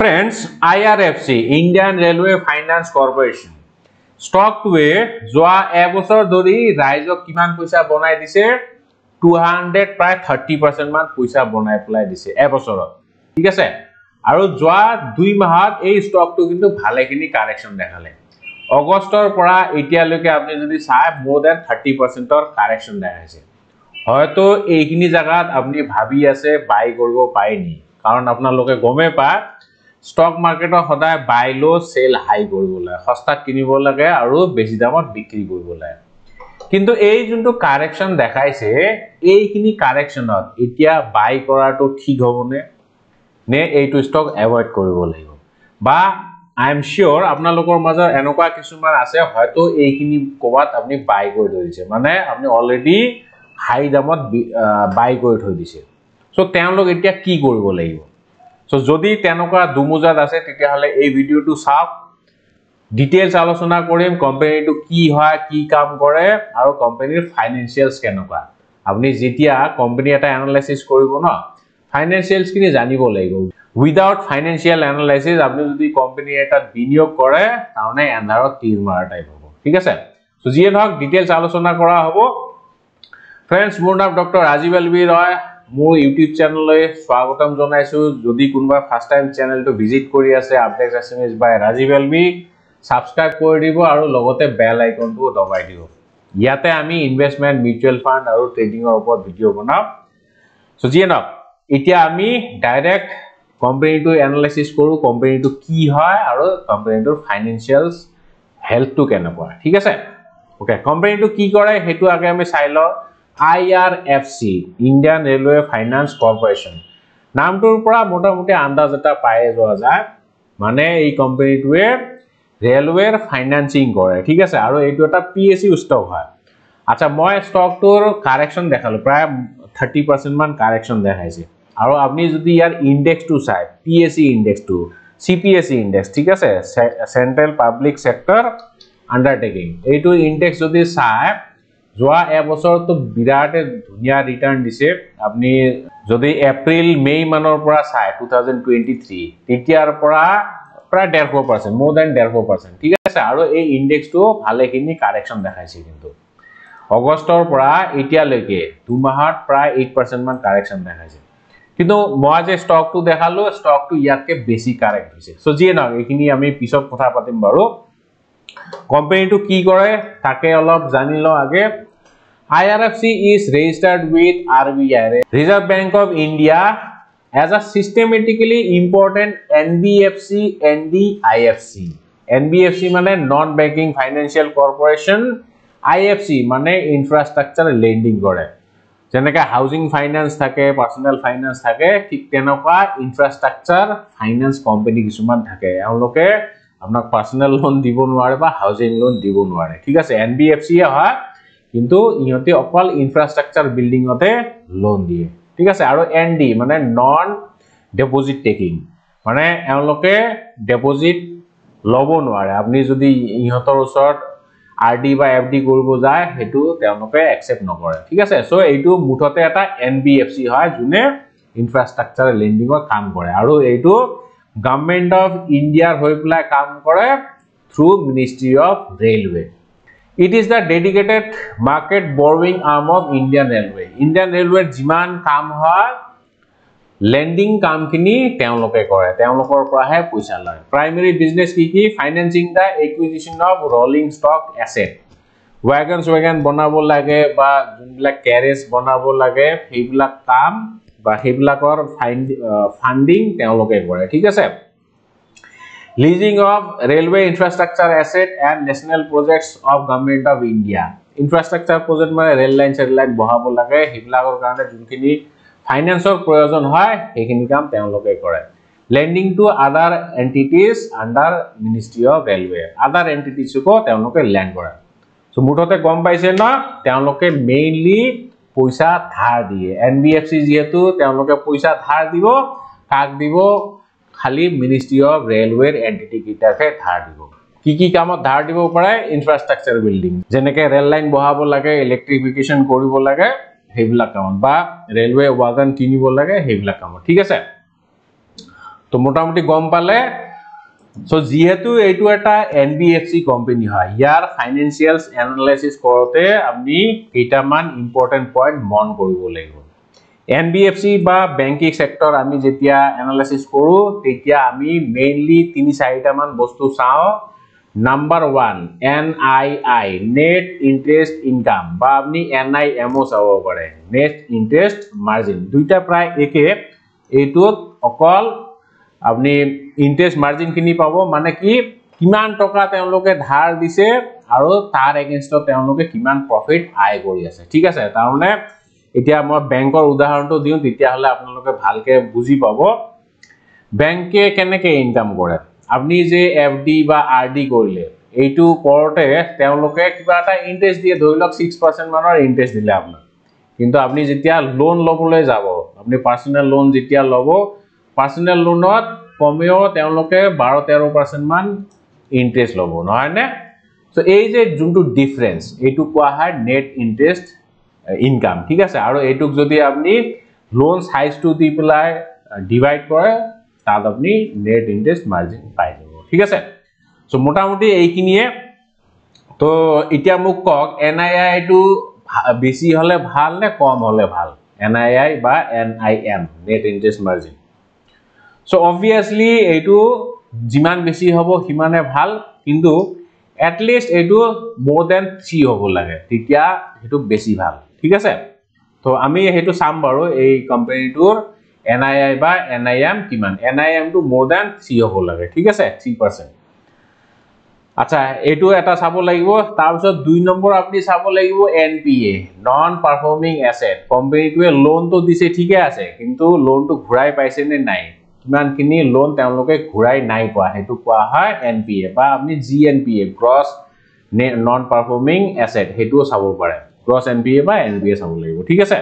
Friends I R F C Indian railway finance corporation ষ্টকটোৱে যোৱা এবছৰ ধৰি ৰাইজক কিমান পইচা বনাই দিছে টু হাণ্ড্ৰেড প্ৰায় থাৰ্টি পাৰ্চেণ্টমান পইচা বনাই পেলাই দিছে এবছৰত ঠিক আছে আৰু যোৱা দুই মাহত এই ষ্টকটো কিন্তু ভালেখিনি কাৰেকশ্যন দেখালে অগষ্টৰ পৰা এতিয়ালৈকে আপুনি যদি চাই মোৰ দেন থাৰ্টি পাৰ্চেণ্টৰ কাৰেকশ্যন দেখাইছে হয়তো এইখিনি জেগাত আপুনি ভাবি আছে বাই কৰিব পাৰে নি কাৰণ আপোনালোকে গমেই পায় ষ্টক মাৰ্কেটত সদায় বাই ল' চেল হাই কৰিব লাগে সস্তাত কিনিব লাগে আৰু বেছি দামত বিক্ৰী কৰিব লাগে কিন্তু এই যোনটো কাৰেকশ্যন দেখাইছে এইখিনি কাৰেকশ্যনত এতিয়া বাই কৰাটো ঠিক হ'বনে নে এইটো ষ্টক এভইড কৰিব লাগিব বা আই এম চিয়'ৰ আপোনালোকৰ মাজত এনেকুৱা কিছুমান আছে হয়তো এইখিনি ক'ৰবাত আপুনি বাই কৰি থৈ দিছে মানে আপুনি অলৰেডি হাই দামত বাই কৰি থৈ দিছে চ' তেওঁলোক এতিয়া কি কৰিব লাগিব সো যদি তেনকা দুমুজাত আছে তেতিয়া হলে এই ভিডিওটো সাব ডিটেইলস আলোচনা করিম কোম্পানিটো কি হয় কি কাম করে আর কোম্পানির ফাইনান্সিয়ালস কেনকা আপনি যেতিয়া কোম্পানি এটা অ্যানালাইসিস করিব না ফাইনান্সিয়ালস কি জানিব লাগিব উইদাউট ফাইনান্সিয়াল অ্যানালাইসিস আপনি যদি কোম্পানি এটা বিনিয়োগ করে তাহলে এনআরও তীর মারা টাইপ হব ঠিক আছে সো যে হোক ডিটেইলস আলোচনা করা হব ফ্রেন্ডস মোর নাম doctor Rajeev L B Roy মোৰ ইউটিউব চেনেললৈ স্বাগতম জনাইছোঁ যদি কোনোবাই ফাৰ্ষ্ট টাইম চেনেলটো ভিজিট কৰি আছে আপডেট আছে বাই ৰাজীৱ এলবি ছাবস্ক্ৰাইব কৰি দিব আৰু লগতে বেল আইকনটোও দবাই দিব ইয়াতে আমি ইনভেষ্টমেণ্ট মিউচুৱেল ফাণ্ড আৰু ট্ৰেডিঙৰ ওপৰত ভিডিঅ' বনাওঁ চ' যিয়ে নহওক এতিয়া আমি ডাইৰেক্ট কোম্পানীটো এনালাইচিছ কৰোঁ কোম্পানীটো কি হয় আৰু কোম্পানীটোৰ ফাইনেঞ্চিয়েলছ হেল্থটো কেনেকুৱা ঠিক আছে অ'কে কোম্পানীটো কি কৰে সেইটো আগে আমি চাই লওঁ IRFC, Indian Railway Finance Corporation. Nam to Pra Motamuti Andazata Pies was a money company to a railway financing core. Tigas Aro, it got a PSU stock. At a more stock tour correction the Halpra thirty percent man correction the Hazi. Aro Abnis the year index to side, PSE index to CPSE index, Tigas Central Public Sector Undertaking. A to index to this side. যোৱা এবছৰততো বিৰাটে ধুনীয়া return দিছে আপুনি যদি এপ্ৰিল মে' মানৰ পৰা চায় two thousand twenty three তেতিয়াৰ পৰা প্ৰায় ডেৰশ পাৰ্চেণ্ট মোৰ দেন ডেৰশ পাৰ্চেণ্ট ঠিক আছে আৰু এই ইণ্ডেক্সটো ভালেখিনি কাৰেকশ্যন দেখাইছে কিন্তু অগষ্টৰ পৰা এতিয়ালৈকে দুমাহত প্ৰায় এইট পাৰ্চেণ্টমান কাৰেকশ্যন দেখাইছে কিন্তু মই যে ষ্টকটো দেখালোঁ ষ্টকটো ইয়াতকৈ বেছি কাৰেক্ট হৈছে চ' যিয়ে নহওক এইখিনি আমি পিছত কথা পাতিম বাৰু কোম্পানীটো কি কৰে তাকে অলপ জানি লওঁ আগে IRFC is registered with RBI, Reserve Bank of India, as a systematically important NBFC and the IFC. NBFC মানে non banking financial corporation IFC মানে ইনফ্রাষ্ট্ৰাকচাৰ লেন্ডিং কৰে যেনেকৈ হাউজিং ফাইনেন্স থাকে পাৰ্চনেল ফাইনেন্স থাকে ঠিক তেনেকুৱা ইনফ্ৰাষ্ট্ৰাকচাৰ ফাইনেন্স কোম্পানী কিছুমান থাকে এওঁলোকে আপোনাক পাৰ্চনেল লোন দিব নোৱাৰে বা হাউজিং লোন দিব নোৱাৰে ঠিক আছে এন বি এফ চিয়ে হয় কিন্তু ইহঁতে অকল ইনফ্ৰাষ্ট্ৰাকচাৰ বিল্ডিঙতে লোন দিয়ে ঠিক আছে আৰু এন ডি মানে নন ডেপজিট টেকিং মানে এওঁলোকে ডেপজিট ল'ব নোৱাৰে আপুনি যদি ইহঁতৰ ওচৰত আৰ ডি বা এফ ডি কৰিব যায় সেইটো তেওঁলোকে একচেপ্ট নকৰে ঠিক আছে চ' এইটো মুঠতে এটা এন বি এফ চি হয় যোনে ইনফ্ৰাষ্ট্ৰাকচাৰ লেণ্ডিঙত কাম কৰে আৰু এইটো গভমেণ্ট অফ ইণ্ডিয়াৰ হৈ পেলাই কাম কৰে through ministry of railway it is the dedicated market borrowing arm of Indian railway Indian ৰেলৱেৰ যিমান কাম হয় লেণ্ডিং কামখিনি তেওঁলোকে কৰে তেওঁলোকৰ পৰাহে পইচা লয় প্ৰাইমেৰী বিজনেছ কি কি financing the acquisition of rolling stock asset wagon wagon বনাব লাগে বা যোনবিলাক কেৰেজ বনাব লাগে সেইবিলাক কাম বা সেইবিলাকৰ ফাইণ্ডিং তেওঁলোকে কৰে ঠিক আছে leasing of railway infrastructure asset and national projects of government of india infrastructure project mane rail line chair line bohabo lage hiblagor karone junkini finance or proyojon hoy ekhini kam teon loke kore lending to other entities under ministry of railway other entities ko teon loke lend kore so mutote gom paise na teon loke mainly poisa dhar diye nbfc jehetu teon loke poisa dhar dibo kak dibo খালি ministry of ৰেলৱেৰ এণ্টিটিকেইটাকে ধাৰ দিব কি কি কামত ধাৰ দিব পাৰে ইনফ্ৰাষ্ট্ৰাকচাৰ বিল্ডিং যেনেকে ৰেল লাইন বঢ়াব লাগে ইলেক্ট্ৰিফিকেশ্যন কৰিব লাগে সেইবিলাক কামত বা ৰেলৱে ৱাগন কিনিব লাগে সেইবিলাক কামত ঠিক আছে তো মোটামুটি গম পালে চ' যিহেতু এইটো এটা N B F C company হয় ইয়াৰ ফাইনেন্সিয়েল এনালাইচিছ কৰোঁতে আমি কেইটামান ইম্পৰ্টেণ্ট পইণ্ট মন কৰিব লাগিব এন বি এফ চি বা বেংকিং চেক্টৰ আমি যেতিয়া এনালাইচিছ কৰোঁ তেতিয়া আমি মেইনলি তিনি চাৰিটামান বস্তু চাওঁ number one N I I net interest income বা আপুনি এন আই এমো চাব পাৰে নেট ইণ্টাৰেষ্ট মাৰ্জিন দুইটা প্ৰায় একে এইটোত অকল আপুনি ইণ্টাৰেষ্ট মাৰ্জিনখিনি পাব মানে কি কিমান টকা তেওঁলোকে ধাৰ দিছে আৰু তাৰ এগেইনষ্টত তেওঁলোকে কিমান প্ৰফিট আয় কৰি আছে ঠিক আছে তাৰমানে এতিয়া মই বেংকৰ উদাহৰণটো দিওঁ তেতিয়াহ'লে আপোনালোকে ভালকৈ বুজি পাব বেংকে কেনেকৈ ইনকাম কৰে আপুনি যে এফ ডি বা আৰ ডি কৰিলে এইটো কৰোঁতে তেওঁলোকে কিবা এটা ইণ্টাৰেষ্ট দিয়ে ধৰি লওক ছিক্স পাৰ্চেণ্টমানৰ ইণ্টাৰেষ্ট দিলে আপোনাক কিন্তু আপুনি যেতিয়া লোন ল'বলৈ যাব আপুনি পাৰ্চনেল লোন যেতিয়া ল'ব পাৰ্চনেল লোনত কমেও তেওঁলোকে বাৰ তেৰ পাৰ্চেণ্টমান ইণ্টাৰেষ্ট ল'ব নহয়নে চ' এই যে যোনটো ডিফাৰেঞ্চ এইটো কোৱা হয় নেট ইণ্টাৰেষ্ট ইনকাম ঠিক আছে আৰু এইটোক যদি আপুনি লোন চাইজটো দি পেলাই ডিভাইড কৰে তাত আপুনি নেট ইণ্টাৰেষ্ট মাৰ্জিন পাই যাব ঠিক আছে চ' মোটামুটি এইখিনিয়ে তো এতিয়া মোক কওক এন আই আইটো বেছি হ'লে ভাল নে কম হ'লে ভাল এন আই আই বা N I M net interest margin so' obviously এইটো যিমান বেছি হ'ব সিমানে ভাল কিন্তু এটলিষ্ট এইটো মোৰ দেন থ্ৰী হ'ব লাগে তেতিয়া সেইটো বেছি ভাল ঠিক আছে তো আমি সেইটো চাম বাৰু এই কোম্পানীটোৰ আই বা এন আই এম কিমান এন আই এমটো মোৰ দেন 3 হ'ব লাগে ঠিক আছে থ্ৰী পাৰ্চেণ্ট আচ্ছা এইটো এটা চাব লাগিব তাৰপিছত দুই নম্বৰ আপুনি চাব লাগিব N P A non performing asset কোম্পানীটোৱে লোনটো দিছে ঠিকে আছে কিন্তু লোনটো ঘূৰাই পাইছে নে নাই কিমান লোন তেওঁলোকে ঘূৰাই নাই পোৱা সেইটো কোৱা হয় এন পি এ বা আপুনি G N P GNPA gross non performing asset সেইটোও চাব পাৰে গ্রস এনপিএ বা এনপিএ চাব লাগিব ঠিক আছে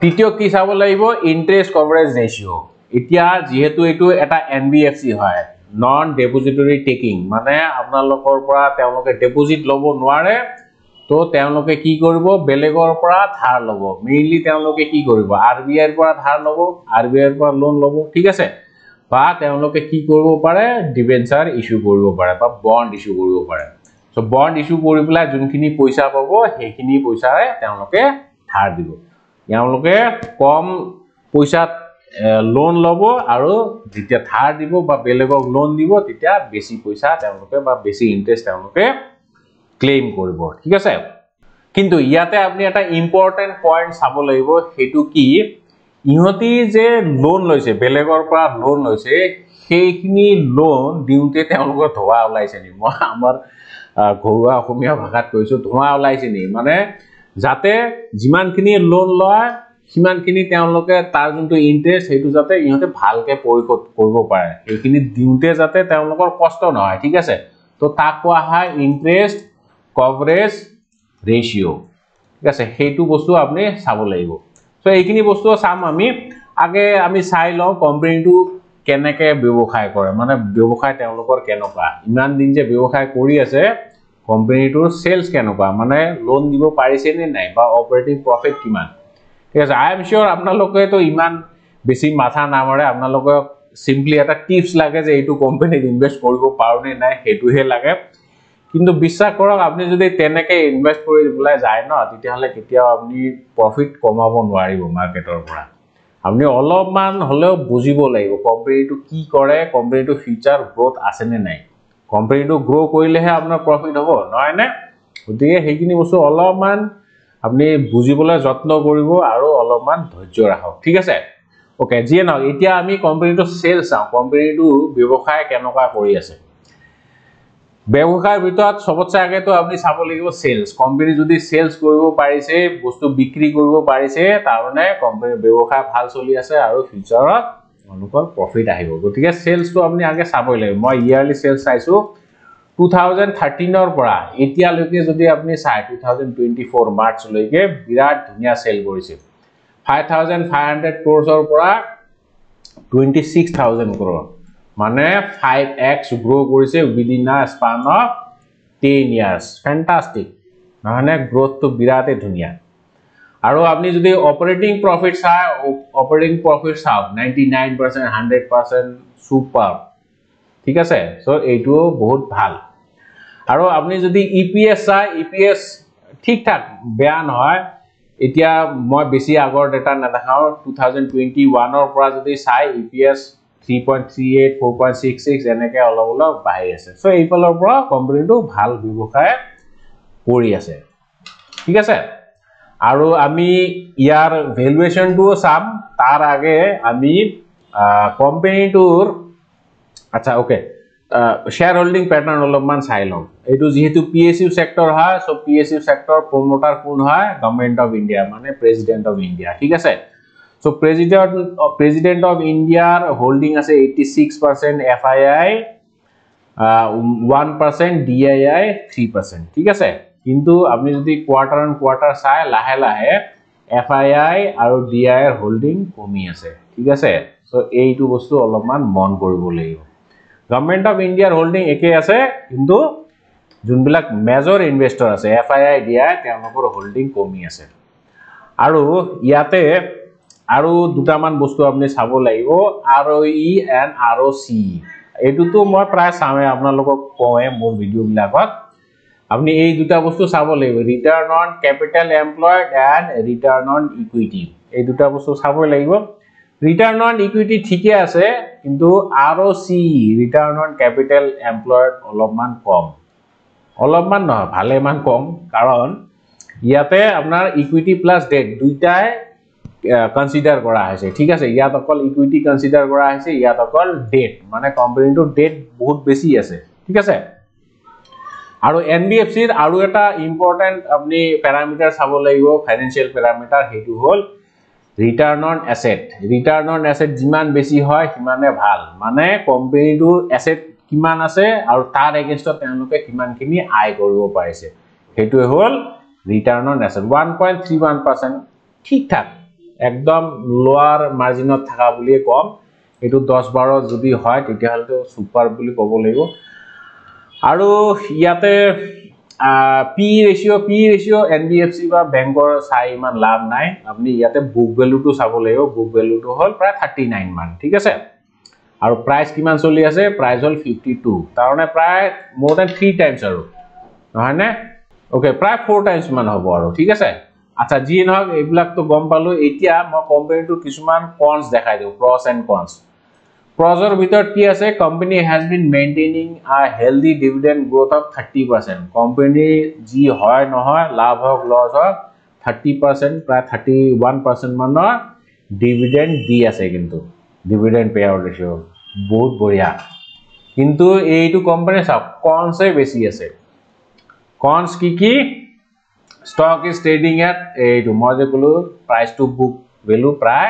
তৃতীয় কি চাব লাগিব ইন্টারেস্ট কভারেজ রেশিও এতিয়া যেহেতু এটো এটা এনবিএফসি হয় নন ডিপোজিটরি টেকিং মানে আপনার পৰা তেওঁলোকে ডিপোজিট লব নোৱাৰে তো তেওঁলোকে কি কৰব বেলেগৰ পৰা ধার লব মেইনলি তেওঁলোকে কি করব আর বি আইর পর ধার লব আর বি আইর লোন লব ঠিক আছে বা তেওঁলোকে কি করব পাৰে ডিভেঞ্চাৰ ইস্যু কৰব পাৰে বা বন্ড ইস্যু কৰব পাৰে সো বন্ড ইস্যু কৰি পলা যোনখিনি পইচা পাব হেখিনি পইচাৰে তেওঁলোকে ধাৰ দিব তেওঁলোকে কম পইচাত লোন লব আৰু যেতিয়া ধার দিব বা বেলেগক লোন দিব তেতিয়া বেছি পইচা তেওঁলোকে বা বেছি ইন্টারেস্ট তেওঁলোকে ক্লেইম কৰিব ঠিক আছে কিন্তু ইয়াতে আপনি এটা ইম্পৰ্টেন্ট পয়েন্ট চাব লাগিব হেতু কি ইহতি যে লোন লৈছে বেলেগৰ পৰা লোন লৈছে সেইখিনি লোন দিওঁতে তেওঁলোকৰ ধোৱা ওলাইছে নেকি মই আমাৰ ঘৰুৱা অসমীয়া ভাষাত কৈছোঁ ধোঁৱা ওলাইছে নেকি মানে যাতে যিমানখিনি লোন লয় সিমানখিনি তেওঁলোকে তাৰ যোনটো ইণ্টাৰেষ্ট সেইটো যাতে ইহঁতে ভালকৈ পৰিশোধ কৰিব পাৰে সেইখিনি দিওঁতে যাতে তেওঁলোকৰ কষ্ট নহয় ঠিক আছে তো তাক কোৱা হয় ইণ্টাৰেষ্ট কভাৰেজ ৰেচিঅ' ঠিক আছে সেইটো বস্তু আপুনি চাব লাগিব চ' এইখিনি বস্তু চাম আমি আগে আমি চাই লওঁ কোম্পেনীটো কেনেকে ব্যৱসায় কৰে মানে ব্যৱসায় তেওঁলোকৰ কেনেকুৱা ইমান দিন যে ব্যৱসায় কৰি আছে কোম্পানীটোৰ চেলছ কেনেকুৱা মানে লোন দিব পাৰিছেনে নাই বা অপাৰেটিভ প্ৰফিট কিমান ঠিক আছে আই এম চিয়'ৰ আপোনালোকেতো ইমান বেছি মাথা নামাৰে আপোনালোকে চিম্পলি এটা টিপছ লাগে যে এইটো কোম্পানীত ইনভেষ্ট কৰিব পাৰোঁনে নাই সেইটোহে লাগে কিন্তু বিশ্বাস কৰক আপুনি যদি তেনেকৈ ইনভেষ্ট কৰি পেলাই যায় ন তেতিয়াহ'লে কেতিয়াও আপুনি প্ৰফিট কমাব নোৱাৰিব মাৰ্কেটৰ পৰা আপুনি অলপমান হ'লেও বুজিব লাগিব কোম্পানীটো কি কৰে কোম্পানীটো ফিউচাৰ গ্ৰ'থ আছেনে নাই কোম্পানীটো গ্ৰ' কৰিলেহে আপোনাৰ প্ৰফিট হ'ব নহয়নে গতিকে সেইখিনি বস্তু অলপমান আপুনি বুজিবলৈ যত্ন কৰিব আৰু অলপমান ধৈৰ্য ৰাখক ঠিক আছে অ'কে যিয়ে নহওক এতিয়া আমি কোম্পানীটো চেল চাওঁ কোম্পানীটো ব্যৱসায় কেনেকুৱা কৰি আছে ব্যৱসায়ৰ ভিতৰত সবতছে আগেতো আপুনি চাব লাগিব চেলস কোম্পানি যদি চেলস কৰিব পাৰিছে বস্তু বিক্ৰী কৰিব পাৰিছে তাৰমানে কোম্পানীৰ ব্যৱসায় ভাল চলি আছে আৰু ফিউচাৰত তেওঁলোকৰ প্ৰফিট আহিব গতিকে চেলসটো আপুনি আগে চাবই লাগিব মই ইয়াৰলি চেলস চাইছো টু থাউজেণ্ড থাৰ্টিনৰ পৰা এতিয়ালৈকে যদি আপুনি চাই টু থাউজেণ্ড টুৱেণ্টি ফ'ৰ মাৰ্চলৈকে বিৰাট ধুনীয়া চেল কৰিছে ফাইভ থাউজেণ্ড ফাইভ হাণ্ড্ৰেড ক্ৰ'ৰ্চৰ পৰা টুৱেণ্টি ছিক্স থাউজেণ্ড ক্ৰ'ৰ মানে ফাইভ এক্স গ্ৰ' কৰিছে within a span of ten years fantastic নহয়নে গ্ৰ'থটো বিৰাটেই ধুনীয়া আৰু আপুনি যদি অপাৰেটিং প্ৰফিট চাই অপাৰেটিং প্ৰফিট চাওক ninety nine percent hundred percent super ঠিক আছে চ' এইটো বহুত ভাল আৰু আপুনি যদি ই পি এছ চাই ই e পি এছ ঠিক ঠাক বেয়া নহয় এতিয়া মই বেছি আগৰ ডেটা নেদেখাওঁ টু থাউজেণ্ড টুৱেণ্টি ওৱানৰ পৰা যদি চাই ই পি এছ থ্ৰী অলপ অলপ বাঢ়ি আছে চ' এইফালৰ পৰা কোম্পানীটো ভাল ব্যৱসায় কৰি আছে ঠিক আছে আৰু আমি ইয়াৰ ভেলুৱেশ্যনটোও চাম তাৰ আগে আমি কোম্পেনীটোৰ আচ্ছা অ'কে শ্বেয়াৰ হোল্ডিং পেটাৰ্ণ অলপমান চাই লওঁ এইটো যিহেতু পি এছ ইউ চেক্টৰ হয় so' P S U sector promoter কোন হয় গভৰ্ণমেণ্ট অফ ইণ্ডিয়া মানে প্ৰেচিডেণ্ট অফ ইণ্ডিয়া ঠিক আছে so president uh, president of india holding as 86% fii uh, 1% dii 3% thik ase kintu apni jodi quarter on quarter sai lahe lahe fii aru dii holding komi ase thik ase so ei tu bostu alaman mon koribo leibo government of india holding ekai ase kintu jun bilak major investor ase fii dii temapor holding komi ase aru yate আৰু দুটামান বস্তু আপুনি চাব লাগিব R E and R C এইটোতো মই প্ৰায় চাওঁৱেই আপোনালোকক কওঁৱে মোৰ ভিডিঅ'বিলাকত আপুনি এই দুটা বস্তু চাব লাগিব return on capital employed and return on equity এই দুটা বস্তু চাবই লাগিব ৰিটাৰ্ণ অন ইকুইটি ঠিকে আছে কিন্তু R C return on capital employed অলপমান কম অলপমান নহয় ভালেমান কম কাৰণ ইয়াতে আপোনাৰ ইকুইটি প্লাছ ডেট দুইটাই কনসিডাৰ কৰা হৈছে ঠিক আছে ইয়াত অকল ইকুইটি কনসিডাৰ কৰা হৈছে ইয়াত অকল ডেট মানে কোম্পানিটোৰ ডেট বহুত বেছি আছে ঠিক আছে আৰু এন বি এফ সির আরো একটা ইম্পর্টেন্ট আপনি প্যারামিটার চাব লাগিব ফাইন্যান্সিয়াল প্যারামিটার সেই হল return on asset return on asset যান বেশি হয় সিমানে ভাল মানে কোম্পানিটোর এসেট কিমান আছে আৰু আৰ তাৰ এগেনস্ট কিমানখিন আয় কৰিব পাৰিছে সেইটে হল return on asset one point three one percent ঠিকঠাক একদম লোয়াৰ মাৰ্জিনত থাকা বুলিয়ে কম এটু দশ বাৰো যদি হয় তো সুপাৰ বুলি কব লাগিব আৰু ইয়াতে P ratio P ratio N B F C বা বেংকৰ চাই ইমান লাভ নাই আপুনি ইয়াতে বুক ভ্যালুটো চাব লাগবে বুক ভ্যালুটো হল প্ৰায় থাৰ্টি নাইন মান ঠিক আছে আৰু প্রাইস কিমান চলি আছে প্রাইস হল ফিফটি টু তার মানে প্রায় মোর দেন থ্রি টাইমস আর হয় না ওকে প্রায় ফোর টাইমস মান হব আৰু ঠিক আছে আচ্ছা জি নহওক এইবিলাক তো গম পালো এতিয়া মই কোম্পানীটোৰ কিছুমান কনছ দেখাই দিওঁ প্ৰছ এণ্ড কনছ প্ৰজৰ ভিতৰত কি আছে company has been maintaining a healthy dividend growth of thirty percent কোম্পানীৰ যি হয় নহয় লাভ হওক লছ হওক থাৰ্টি পাৰ্চেণ্ট প্ৰায় থাৰ্টি ওৱান পাৰ্চেণ্ট মানৰ ডিভিডেণ্ট দি আছে কিন্তু ডিভিডেণ্ট পে আউট ৰেচিঅ' বহুত বঢ়িয়া কিন্তু এইটো কোম্পানী চাওক কনছে বেছি আছে কনছ কি কি stock is trading at a to mojakulu price to book value pry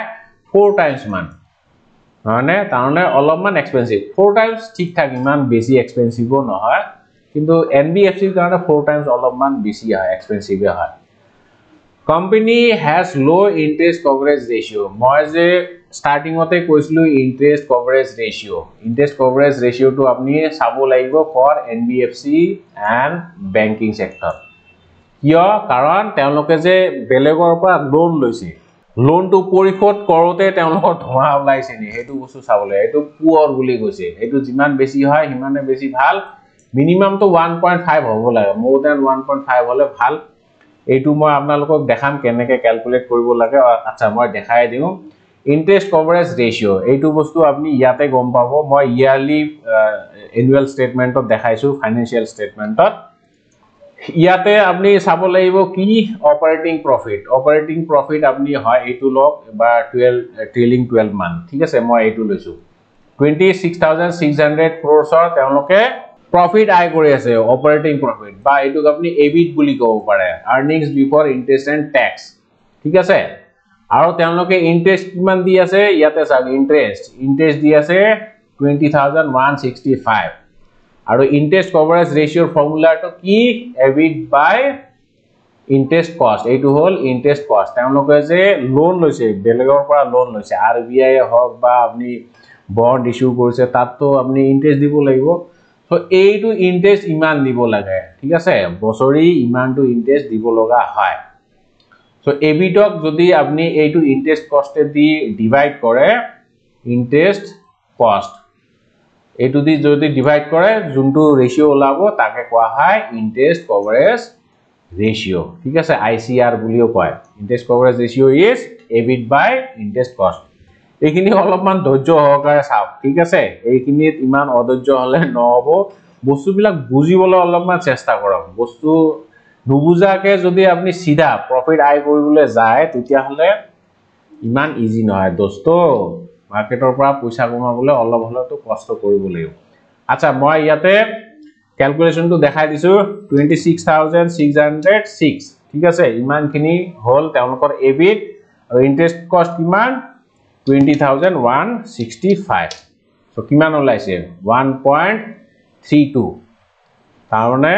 four times man হয়নে তাৰমানে অলপমান এক্সপেঞ্চিভ ফ'ৰ টাইমছ ঠিক ঠাক ইমান বেছি এক্সপেঞ্চিভো নহয় কিন্তু এন বি এফ চিৰ কাৰণে ফ'ৰ টাইমছ অলপমান বেছি হয় এক্সপেঞ্চিভে হয় company has low' interest coverage ratio' মই যে ষ্টাৰ্টিঙতে কৈছিলোঁ interest coverage ratio' interest coverage ৰেচিঅ'টো আপুনি চাব লাগিব for N B F C and banking sector কিয় কাৰণ তেওঁলোকে যে বেলেগৰ পৰা লোন লৈছে লোনটো পৰিশোধ কৰোঁতে তেওঁলোকৰ ধোঁৱা ওলাইছে নি সেইটো বস্তু চাবলৈ এইটো পুৱৰ বুলি কৈছে সেইটো যিমান বেছি হয় সিমানে বেছি ভাল মিনিমামটো ওৱান পইণ্ট ফাইভ হ'ব লাগে মোৰ দেন ওৱান পইণ্ট ফাইভ হ'লে ভাল এইটো মই আপোনালোকক দেখাম কেনেকৈ কেলকুলেট কৰিব লাগে আচ্ছা মই দেখাই দিওঁ ইণ্টাৰেষ্ট কভাৰেজ ৰেচিঅ' এইটো বস্তু আপুনি ইয়াতে গম পাব মই ইয়াৰলি এনুৱেল ষ্টেটমেণ্টত দেখাইছোঁ ফাইনেন্সিয়েল ষ্টেটমেণ্টত ইয়াতে আপুনি চাব লাগিব কি অপাৰেটিং প্ৰফিট অপাৰেটিং প্ৰফিট আপুনি হয় এইটো লওক বা 12 ট্ৰেলিং 12 মান্থ ঠিক আছে মই এইটো লৈছোঁ twenty six thousand six hundred crores তেওঁলোকে প্ৰফিট আয় কৰি আছে অপাৰেটিং প্ৰফিট বা এইটোক আপুনি এবিট বুলি কব পাৰে earnings before interest and tax ঠিক আছে আৰু তেওঁলোকে ইণ্টাৰেষ্ট কিমান দি আছে ইয়াতে চাওক ইণ্টাৰেষ্ট ইণ্টাৰেষ্ট দি আছে twenty thousand one sixty five আৰু ইন্টাৰেষ্ট কভাৰেজ ৰেচিঅ'ৰ ফৰ্মুলাটো কি এবিট বাই ইণ্টাৰেষ্ট কষ্ট এইটো হ'ল ইণ্টাৰেষ্ট কষ্ট তেওঁলোকে যে লোন লৈছে বেলেগৰ পৰা লোন লৈছে আৰ বি আই হওক বা আপুনি বণ্ড ইছ্যু কৰিছে তাততো আপুনি ইণ্টাৰেষ্ট দিব লাগিব চ' এইটো ইণ্টাৰেষ্ট ইমান দিব লাগে ঠিক আছে বছৰি ইমানটো ইণ্টাৰেষ্ট দিব লগা হয় চ' এবিটক যদি আপুনি এইটো ইণ্টাৰেষ্ট কষ্টে দি ডিভাইড কৰে ইণ্টাৰেষ্ট কষ্ট এইটো দি যদি ডিভাইড কৰে যোনটো ৰেচিঅ' ওলাব তাকে কোৱা হয় ইণ্টাৰেষ্ট কভাৰেজ ৰেচিঅ' ঠিক আছে আই চি আৰ বুলিও কয় interest coverage ratio' is EBIT by interest cost এইখিনি অলপমান ধৈৰ্য সহকাৰে চাওক ঠিক আছে এইখিনিত ইমান অধৈৰ্য হ'লে নহ'ব বস্তুবিলাক বুজিবলৈ অলপমান চেষ্টা কৰক বস্তু নুবুজাকৈ যদি আপুনি চিধা প্ৰফিট আয় কৰিবলৈ যায় তেতিয়াহ'লে ইমান ইজি নহয় দোষ্ট মাৰ্কেটৰ পৰা পইচা কমাবলৈ অলপ হ'লেওতো কষ্ট কৰিব লাগিব আচ্ছা মই ইয়াতে কেলকুলেশ্যনটো দেখাই দিছোঁ টুৱেণ্টি ঠিক আছে ইমানখিনি হ'ল তেওঁলোকৰ এবিট আৰু ইণ্টাৰেষ্ট কষ্ট কিমান টুৱেণ্টি কিমান ওলাইছে ওৱান তাৰমানে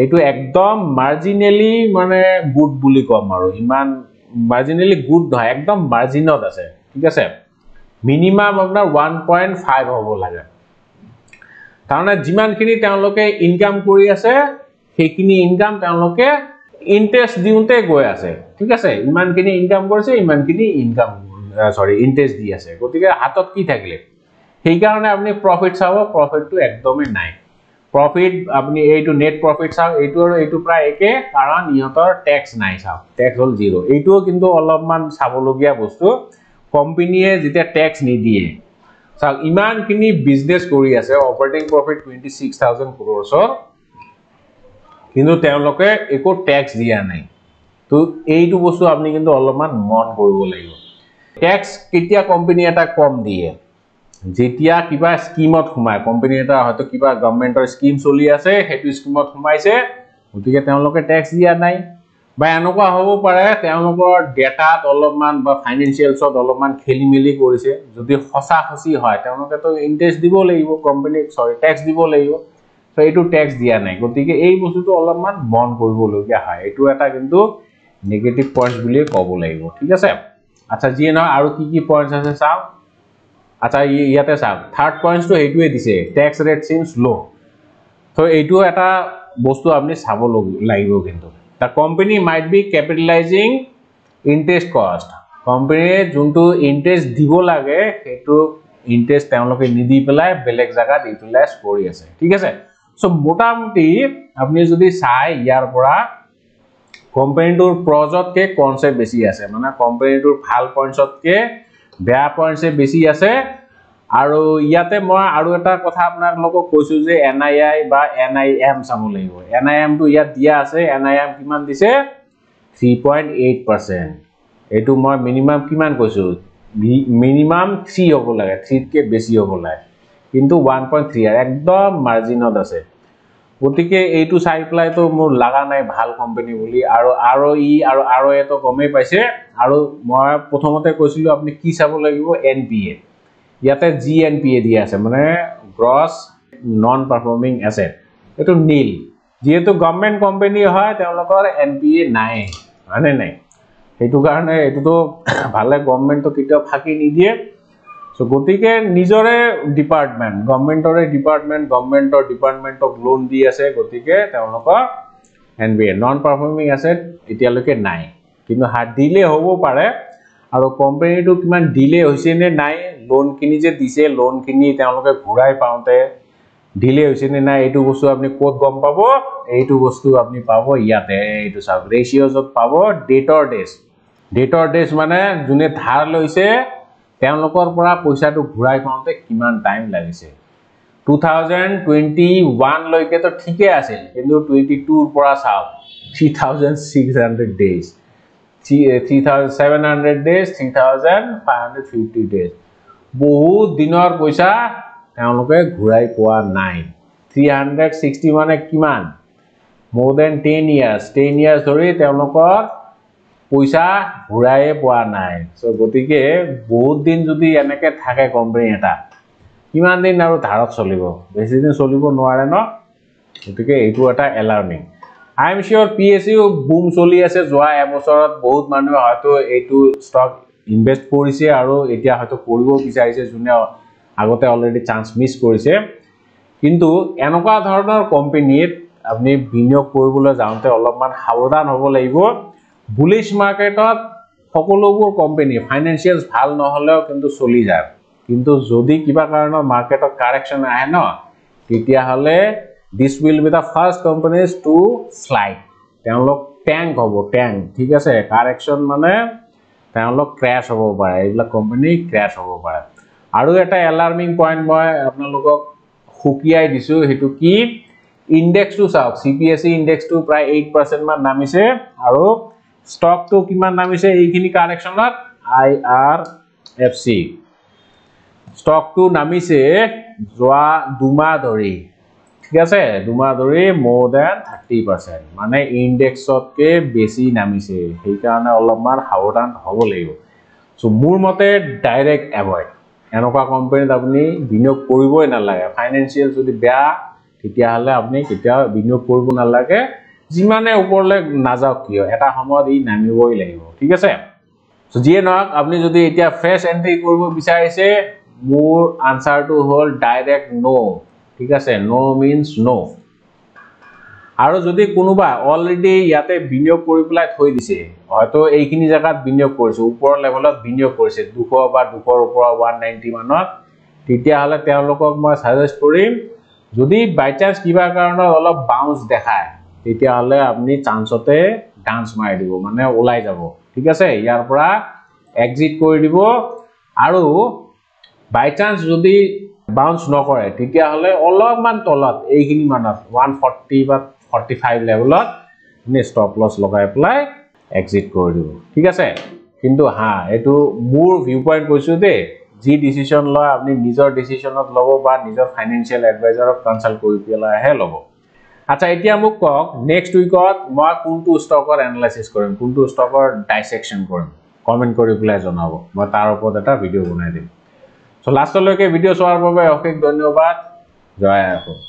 এইটো একদম মাৰ্জিনেলি মানে গুড বুলি ক'ম আৰু ইমান মাৰ্জিনেলি গুড নহয় একদম মাৰ্জিনত আছে ঠিক আছে মিনিমাম আপোনাৰ ওৱান পইণ্ট ফাইভ হ'ব লাগে তাৰমানে যিমানখিনি তেওঁলোকে ইনকাম কৰি আছে সেইখিনি ইনকাম তেওঁলোকে ইণ্টাৰেষ্ট দিওঁতে গৈ আছে ঠিক আছে ইমানখিনি ইনকাম কৰিছে ইমানখিনি ইনকাম চৰি ইণ্টাৰেষ্ট দি আছে গতিকে হাতত কি থাকিলে সেইকাৰণে আপুনি প্ৰফিট চাব প্ৰফিটটো একদমেই নাই প্ৰফিট আপুনি এইটো নেট প্ৰফিট চাওক এইটো আৰু এইটো প্ৰায় একে কাৰণ ইহঁতৰ টেক্স নাই চাওক টেক্স হ'ল জিৰ' এইটোও কিন্তু অলপমান চাবলগীয়া বস্তু কোম্পানীয়ে যেতিয়া টেক্স নিদিয়ে চাওক ইমানখিনি বিজনেছ কৰি আছে operating profit twenty six thousand ক্ৰ'ৰছৰ কিন্তু তেওঁলোকে একো টেক্স দিয়া নাই তো এইটো বস্তু আপুনি কিন্তু অলপমান মন কৰিব লাগিব টেক্স কেতিয়া কোম্পানী এটা কম দিয়ে যেতিয়া কিবা স্কিমত সোমায় কোম্পানী এটা হয়তো কিবা গভমেণ্টৰ স্কিম চলি আছে সেইটো স্কিমত সোমাইছে গতিকে তেওঁলোকে টেক্স দিয়া নাই বা এনেকুৱা হ'ব পাৰে তেওঁলোকৰ ডেটাত অলপমান বা ফাইনেন্সিয়েলছত অলপমান খেলি মেলি কৰিছে যদি সঁচা সঁচি হয় তেওঁলোকেতো ইণ্টাৰেষ্ট দিব লাগিব কোম্পানীক চৰি টেক্স দিব লাগিব চ' এইটো টেক্স দিয়া নাই গতিকে এই বস্তুটো অলপমান বন্ধ কৰিবলগীয়া হয় এইটো এটা কিন্তু নিগেটিভ পইণ্টছ বুলিয়ে ক'ব লাগিব ঠিক আছে আচ্ছা যিয়ে নহয় আৰু কি কি পইণ্টছ আছে চাওক আচ্ছা ইয়াতে চাওক থাৰ্ড পইণ্টছটো সেইটোৱে দিছে টেক্স ৰেট চিনছ ল' চ' এইটো এটা বস্তু আপুনি চাব লাগিব কিন্তু the company might be capitalizing interest cost company junto interest dibo lage hetu interest temloke nidi pelai belek jagat utilize kori ase thik ase so motamoti apni jodi sai iar pora company tur project ke concept beshi ase mana company tur phal points ot ke bya points e beshi ase আৰু ইয়াতে মই আৰু এটা কথা আপোনালোকক কৈছোঁ যে N I I বা এন আই এম চাব লাগিব এন আই এমটো ইয়াত দিয়া আছে এন আই এম কিমান দিছে থ্ৰী পইণ্ট এইট পাৰ্চেণ্ট এইটো মই মিনিমাম কিমান কৈছোঁ মিনিমাম থ্ৰী হ'ব লাগে থ্ৰীতকৈ বেছি হ'ব লাগে কিন্তু ওৱান পইণ্ট থ্ৰী একদম মাৰ্জিনত আছে গতিকে এইটো চাই পেলাইতো মোৰ লগা নাই ভাল কোম্পানী বুলি আৰু e আৰু ই আৰু আৰু e এটো গমেই পাইছে আৰু মই প্ৰথমতে কৈছিলোঁ আপুনি কি চাব লাগিব এন পি এ ইয়াতে জি এন পি এ দিয়া আছে মানে গ্ৰছ নন পাৰফৰ্মিং এছেট এইটো নীল যিহেতু গভমেণ্ট কোম্পেনী হয় তেওঁলোকৰ এন পি এ নাই হয়নে নাই সেইটো কাৰণে এইটোতো ভালে গভমেণ্টক কেতিয়াও ফাঁকি নিদিয়ে চ' গতিকে নিজৰে ডিপাৰ্টমেণ্ট গভমেণ্টৰে ডিপাৰ্টমেণ্ট গভমেণ্টৰ ডিপাৰ্টমেণ্টক লোন দি আছে গতিকে তেওঁলোকৰ N P A non performing asset এতিয়ালৈকে নাই কিন্তু হাত দিলেই হ'ব পাৰে আৰু কোম্পানীটো কিমান ডিলে হৈছে নে নাই লোনখিনি যে দিছে লোনখিনি তেওঁলোকে ঘূৰাই পাওঁতে ডিলে হৈছে নে নাই এইটো বস্তু আপুনি ক'ত গম পাব এইটো বস্তু আপুনি পাব ইয়াতে এইটো চাওক ৰেচিঅ'ত পাব ডেটৰ ডেচ ডেটৰ ডেচ মানে যোনে ধাৰ লৈছে তেওঁলোকৰ পৰা পইচাটো ঘূৰাই পাওঁতে কিমান টাইম লাগিছে টু থাউজেণ্ড টুৱেণ্টি ওৱানলৈকেতো ঠিকে আছিল কিন্তু টুৱেণ্টি টুৰ পৰা চাওক three thousand six hundred days 3700 days 3550 days bohu dinor poisa teoloke ghurai poa nai 360 mane kiman more than 10 years 10 years dhori teolokor poisa ghurai poa nai so gotike bohu din jodi eneke thake company eta kiman din aru dharot cholibo beshi din cholibo noare no gotike eitu eta alarming I I'm sure P S U boom চলি আছে যোৱা এবছৰত বহুত মানুহে হয়তো এইটো stock invest কৰিছে আৰু এতিয়া হয়তো কৰিব বিচাৰিছে যোনে আগতে অলৰেডি চান্স মিছ কৰিছে কিন্তু এনেকুৱা ধৰণৰ কোম্পেনীত আপুনি বিনিয়োগ কৰিবলৈ যাওঁতে অলপমান সাৱধান হ'ব লাগিব বুলিছ মাৰ্কেটত সকলোবোৰ কোম্পেনী ফাইনেন্সিয়েলছ ভাল নহ'লেও কিন্তু চলি যায় কিন্তু যদি কিবা কাৰণত মাৰ্কেটত কাৰেকশ্যন আহে ন তেতিয়াহ'লে this will be the first companies to fly then look tank of a tank ঠিক আছে correction মানে then look crash of over এইগুলো company crash of over আৰু এটা alarming point মই আপোনালোকক হুকিয়াই দিছো হেতু কি ইনডেক্স টু সাউ সিপিএসই ইনডেক্স টু প্রায় 8% মান নামিছে আৰু স্টক টু কিমান নামিছে এইখিনি কাৰেকশনত আইআৰএফসি স্টক টু নামিছে জোয়া দুমা ধৰি ঠিক আছে ডুমাদৰি মোৰ দেন থাৰ্টি পাৰ্চেণ্ট মানে ইণ্ডেক্সতকৈ বেছি নামিছে সেইকাৰণে অলপমান সাৱধান হ'ব লাগিব চ' মোৰ মতে ডাইৰেক্ট এভইড এনেকুৱা কোম্পানীত আপুনি বিনিয়োগ কৰিবই নালাগে ফাইনেন্সিয়েল যদি বেয়া তেতিয়াহ'লে আপুনি কেতিয়াও বিনিয়োগ কৰিব নালাগে যিমানে ওপৰলৈ নাযাওক কিয় এটা সময়ত ই নামিবই লাগিব ঠিক আছে চ' যিয়ে নহওক আপুনি যদি এতিয়া ফ্ৰেছ এণ্ট্ৰি কৰিব বিচাৰিছে মোৰ আনচাৰটো হ'ল ডাইৰেক্ট ন' ঠিক আছে নো মিনছ নো আৰু যদি কোনোবা অলৰেডি ইয়াতে বিনিয়োগ কৰি পেলাই থৈ দিছে হয়তো এইখিনি জেগাত বিনিয়োগ কৰিছে ওপৰৰ লেভেলত বিনিয়োগ কৰিছে দুশ বা দুশৰ ওপৰত ওৱান নাইণ্টি মানত তেতিয়াহ'লে তেওঁলোকক মই চাজেষ্ট কৰিম যদি বাই চান্স কিবা কাৰণত অলপ বাউন্স দেখায় তেতিয়াহ'লে আপুনি চান্সতে ডান্স মাৰি দিব মানে ওলাই যাব ঠিক আছে ইয়াৰ পৰা এক্সিট কৰি দিব আৰু বাই চান্স যদি বাউন্স নকৰে তেতিয়াহ'লে অলপমান তলত এইখিনি মানত ওৱান ফৰ্টি বা ফৰ্টি ফাইভ লেভেলত এনেই ষ্টপ লছ লগাই পেলাই এক্সিট কৰি দিব ঠিক আছে কিন্তু হা এইটো মোৰ ভিউ পইণ্ট কৈছোঁ দেই যি ডিচিশ্যন লয় আপুনি নিজৰ ডিচিশ্যনত ল'ব বা নিজৰ ফাইনেন্সিয়েল এডভাইজাৰক কনচাল্ট কৰি পেলাইহে ল'ব আচ্ছা এতিয়া মোক কওক নেক্সট উইকত মই কোনটো ষ্টকৰ এনালাইচিছ কৰিম কোনটো ষ্টকৰ ডাইচেকশ্যন কৰিম কমেণ্ট কৰি পেলাই জনাব মই তাৰ ওপৰত এটা ভিডিঅ' বনাই দিম तो लास्ट लेके भिडिओ चार अशेष धन्यवाद जय आसो